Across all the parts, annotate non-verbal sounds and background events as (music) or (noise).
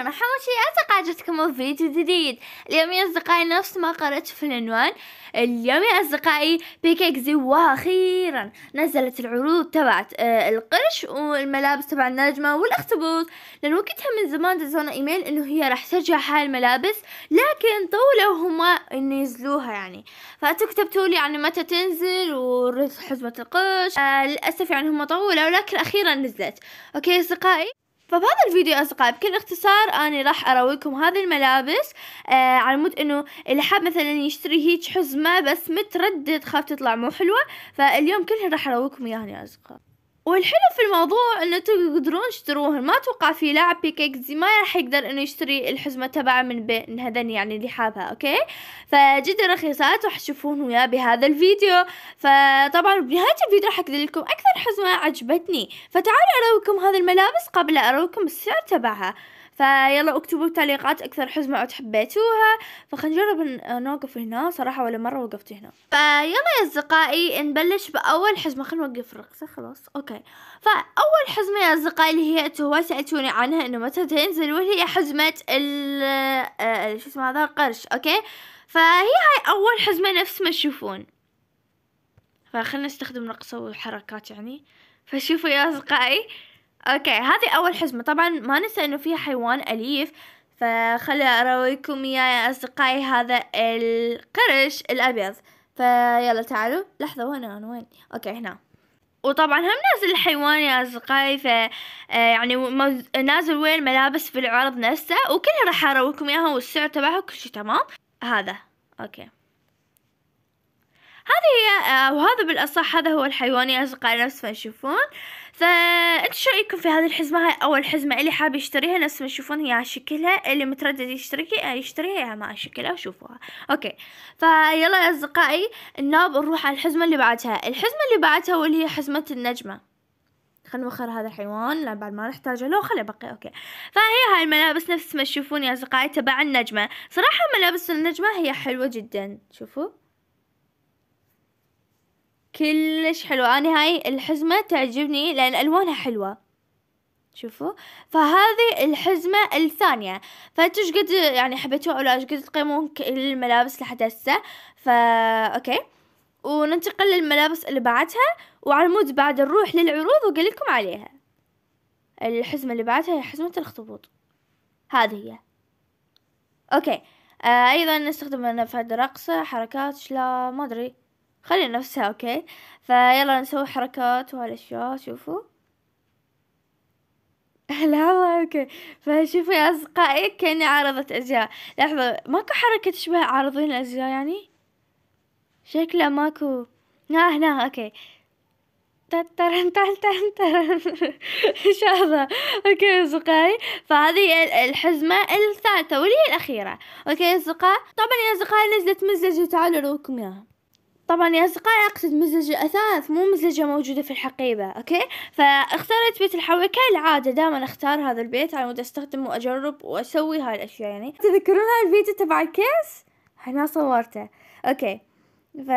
أنا حوشي أتوقع عجبتكم فيديو جديد اليوم يا أصدقائي نفس ما قرأت في العنوان اليوم يا أصدقائي بيكيكزي وأخيرا نزلت العروض تبعت آه، القرش والملابس تبع النجمة والأخطبوط لأن وقتها من زمان دزونا إيميل إنه هي راح ترجع هاي الملابس لكن طولوا هما إنه ينزلوها يعني فأنتوا كتبتوا لي يعني متى تنزل وحزمة القرش آه، للأسف يعني هم طولوا لكن أخيرا نزلت أوكي أصدقائي فبهذا الفيديو أصدقائي بكل اختصار أنا راح أراويكم هذه الملابس آه على مود إنه اللي حاب مثلا يشتري هيج حزمة بس متردد خاف تطلع مو حلوة فاليوم كلها راح أراويكم إياها يا أصدقائي والحلو في الموضوع انه تقدرون تشتروه ما اتوقع في لاعب بيكيكزي ما راح يقدر انه يشتري الحزمه تبعه من بين هذن يعني اللي حابها اوكي فجدا رخيصات راح تشوفون وياه بهذا الفيديو فطبعا بنهايه الفيديو راح اقول لكم اكثر حزمه عجبتني فتعالوا اراويكم هذه الملابس قبل اراويكم السعر تبعها فيلا اكتبوا تعليقات اكثر حزمة او حبيتوها فخلينا نجرب نوقف هنا صراحة ولا مرة وقفت هنا فيلا يا اصدقائي نبلش باول حزمة خلينا نوقف الرقصة خلاص اوكي فاول حزمة يا اصدقائي اللي هي انتوا سألتوني عنها انه متى تنزل وهي حزمة ال آه، آه، شو اسمه هذا القرش اوكي فهي هاي اول حزمة نفس ما تشوفون فخلنا نستخدم رقصة وحركات يعني فشوفوا يا اصدقائي اوكي هذه اول حزمة طبعا ما ننسى انه فيها حيوان اليف فخلي اراويكم اياه يا اصدقائي هذا القرش الابيض فيلا تعالوا لحظة وين انا وين اوكي هنا وطبعا هم نازل الحيوان يا اصدقائي ف آه، يعني نازل وين الملابس في العرض نفسه وكلها راح اراويكم اياها والسعر تبعها وكل شيء تمام هذا اوكي هذه هي آه، وهذا بالاصح هذا هو الحيوان يا اصدقائي نفس ما تشوفون فانت شو رايكم في هذه الحزمه هاي اول حزمه اللي حاب يشتريها نفس ما تشوفون هي على شكلها اللي متردد يشتريها يشتريها ما شكلها وشوفوها اوكي فيلا يا اصدقائي النوب نروح على الحزمه اللي بعدها الحزمه اللي بعدها واللي هي حزمه النجمه خلنا نوخر هذا الحيوان لا بعد ما نحتاجه لو خلي بقي اوكي فهي هاي الملابس نفس ما تشوفون يا اصدقائي تبع النجمه صراحه ملابس النجمه هي حلوه جدا شوفوا كلش حلوة أنا هاي الحزمة تعجبني لأن ألوانها حلوة شوفوا فهذه الحزمة الثانية فانتوا قد يعني حبيتوها ولا قد تقيمون كل الملابس لحد هسه فا اوكي وننتقل للملابس اللي بعدها وعلى مود بعد نروح للعروض وقال لكم عليها الحزمة اللي بعدها هي حزمة الاخطبوط هذه هي اوكي آه ايضا نستخدم نفذ رقصة حركات شلا ما ادري خلي نفسها اوكي فيلا نسوي حركات وهالاشياء شوفوا (laughs) لا اوكي فشوفوا يا اصدقائي كأني عارضة ازياء لحظة ماكو حركة تشبه عارضين الازياء يعني شكله ماكو ها هنا اوكي ترن ترن ترن ان شاء الله اوكي اصدقائي فهذه الحزمه الثالثه واللي هي الاخيره اوكي اصدقاء طبعا يا اصدقائي نزلت مزج تعالوا اوريكم اياها طبعا يا أصدقائي أقصد مزلجة أثاث مو مزلجة موجودة في الحقيبة أوكي فاخترت بيت الحوي كالعادة دائما أختار هذا البيت على مود أستخدم وأجرب وأسوي هاي الأشياء يعني تذكرون هاي الفيديو تبع الكيس؟ هنا صورته أوكي ف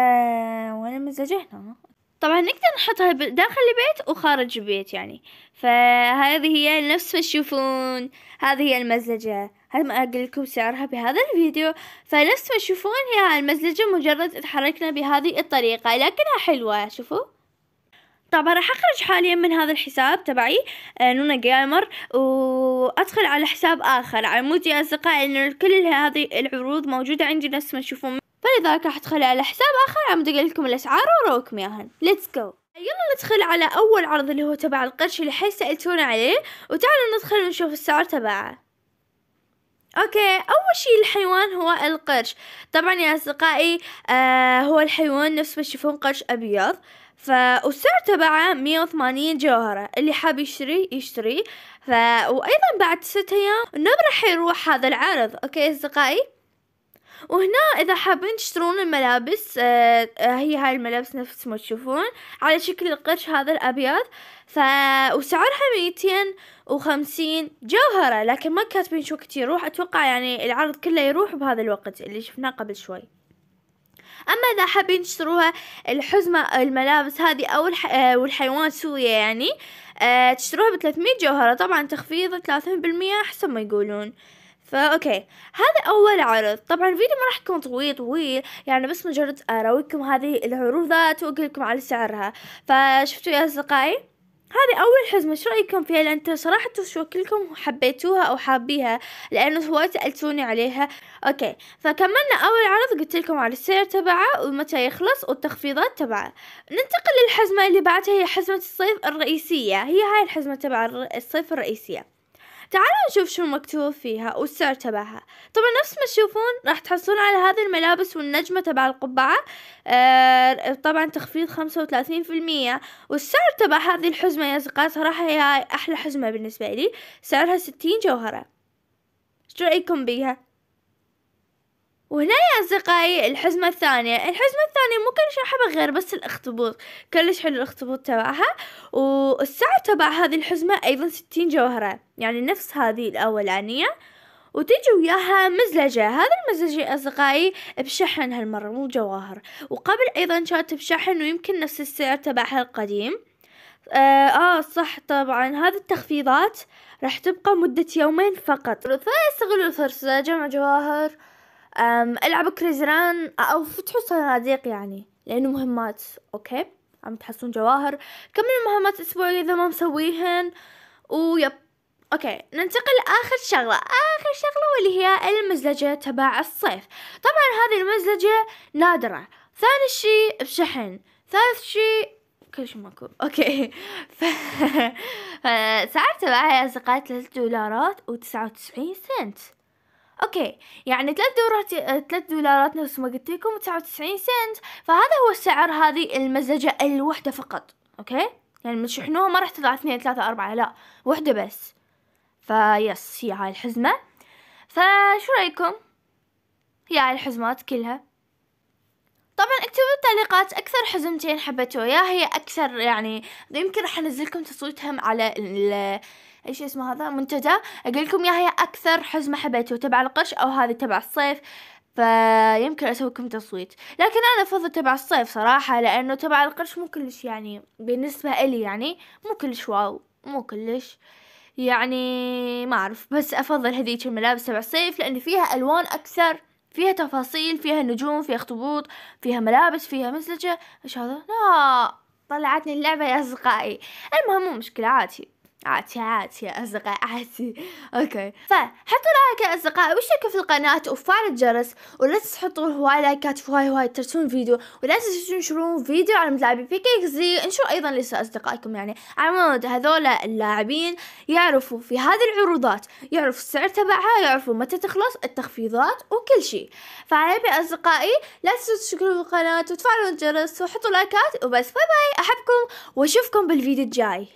وين مزلجة هنا طبعا نقدر نحطها داخل البيت وخارج البيت يعني فهذه هي نفس ما تشوفون هذه هي المزلجة هل ما أقول لكم سعرها بهذا الفيديو فنفس ما تشوفون هي المزلجة مجرد تحركنا بهذه الطريقة لكنها حلوة شوفوا طبعا راح اخرج حاليا من هذا الحساب تبعي آه، نونا جيمر وادخل على حساب اخر على مود يا اصدقائي انه كل هذه العروض موجوده عندي نفس ما تشوفون فلذلك راح أدخل على حساب آخر عم ادق لكم الأسعار وأروكم ياهن ليتس جو يلا ندخل على أول عرض اللي هو تبع القرش اللي حي سألتونا عليه وتعالوا ندخل ونشوف السعر تبعه اوكي اول شيء الحيوان هو القرش طبعا يا اصدقائي آه هو الحيوان نفس ما تشوفون قرش ابيض فالسعر تبعه مية وثمانين جوهرة اللي حاب يشتري يشتري ف... وأيضا بعد ستة أيام النبرة حيروح هذا العرض أوكي أصدقائي وهنا اذا حابين تشترون الملابس آه،, آه هي هاي الملابس نفس ما تشوفون على شكل القرش هذا الابيض ف وسعرها ميتين وخمسين جوهرة لكن ما كاتبين شو كتير يروح اتوقع يعني العرض كله يروح بهذا الوقت اللي شفناه قبل شوي اما اذا حابين تشتروها الحزمة الملابس هذه او الح... آه والحيوان سوية يعني آه تشتروها ب 300 جوهرة طبعا تخفيض 30% احسن ما يقولون آه فاوكي هذا اول عرض طبعا الفيديو ما راح يكون طويل طويل يعني بس مجرد اراويكم هذه العروضات وأقولكم واقول لكم على سعرها فشفتوا يا اصدقائي هذه أول حزمة ايش رأيكم فيها لأن صراحة شكلكم حبيتوها أو حابيها لأنه هواي سألتوني عليها أوكي فكملنا أول عرض قلت لكم على السعر تبعه ومتى يخلص والتخفيضات تبعه ننتقل للحزمة اللي بعدها هي حزمة الصيف الرئيسية هي هاي الحزمة تبع الصيف الرئيسية تعالوا نشوف شو مكتوب فيها والسعر تبعها طبعا نفس ما تشوفون راح تحصلون على هذه الملابس والنجمة تبع القبعة آه طبعا تخفيض خمسة وثلاثين في المية والسعر تبع هذه الحزمة يا أصدقاء صراحة هي أحلى حزمة بالنسبة لي سعرها ستين جوهرة شو رأيكم بيها؟ وهنا يا أصدقائي الحزمة الثانية الحزمة الثانية مو كلش شيء غير بس الأخطبوط كلش حلو الأخطبوط تبعها والساعة تبع هذه الحزمة أيضا ستين جوهرة يعني نفس هذه الأولانية وتجي وياها مزلجة هذا المزلجة أصدقائي بشحن هالمرة مو جواهر وقبل أيضا كانت بشحن ويمكن نفس السعر تبعها القديم آه, آه صح طبعا هذه التخفيضات راح تبقى مدة يومين فقط ثلاثة يستغلوا الفرصة جمع جواهر العب كريزران او فتحوا صناديق يعني لانه مهمات اوكي عم تحصلون جواهر كملوا مهمات اسبوعية اذا ما مسويهن ويب اوكي ننتقل لاخر شغلة اخر شغلة واللي هي المزلجة تبع الصيف طبعا هذه المزلجة نادرة ثاني شي بشحن ثالث شي كل شيء ماكو اوكي (laughs) ف... فسعر تبعها يا اصدقائي 3 دولارات و99 سنت اوكي يعني ثلاث دولارات ثلاث دولارات نفس ما قلت لكم 99 وتسعين سنت فهذا هو السعر هذه المزجة الوحدة فقط اوكي يعني من تشحنوها ما راح تطلع اثنين ثلاثة أربعة لا وحدة بس فيس هي هاي الحزمة فشو رأيكم هي هاي الحزمات كلها طبعا اكتبوا بالتعليقات اكثر حزمتين حبيتوا يا هي اكثر يعني يمكن راح انزلكم تصويتهم على ال ايش اسمه هذا منتدى اقول لكم يا هي اكثر حزمه حبيتوا تبع القش او هذه تبع الصيف فيمكن اسوي لكم تصويت لكن انا افضل تبع الصيف صراحه لانه تبع القش مو كلش يعني بالنسبه الي يعني مو كلش واو مو كلش يعني ما اعرف بس افضل هذيك الملابس تبع الصيف لان فيها الوان اكثر فيها تفاصيل فيها نجوم فيها اخطبوط فيها ملابس فيها مزلجة ايش هذا لا آه، طلعتني اللعبة يا اصدقائي المهم مو مشكلة عادي عادي عادي يا أصدقاء عادي أوكي فحطوا لايك يا أصدقاء واشتركوا في القناة وفعلوا الجرس ولا تحطوا هواي لايكات وهاي هواي ترسون فيديو ولا تنسوا تنشرون فيديو على ملاعبي بي زي انشروا أيضا أصدقائكم يعني على مود هذول اللاعبين يعرفوا في هذه العروضات يعرفوا السعر تبعها يعرفوا متى تخلص التخفيضات وكل شيء فعليبي أصدقائي لا تنسوا تشتركوا في القناة وتفعلوا الجرس وحطوا لايكات وبس باي باي أحبكم وأشوفكم بالفيديو الجاي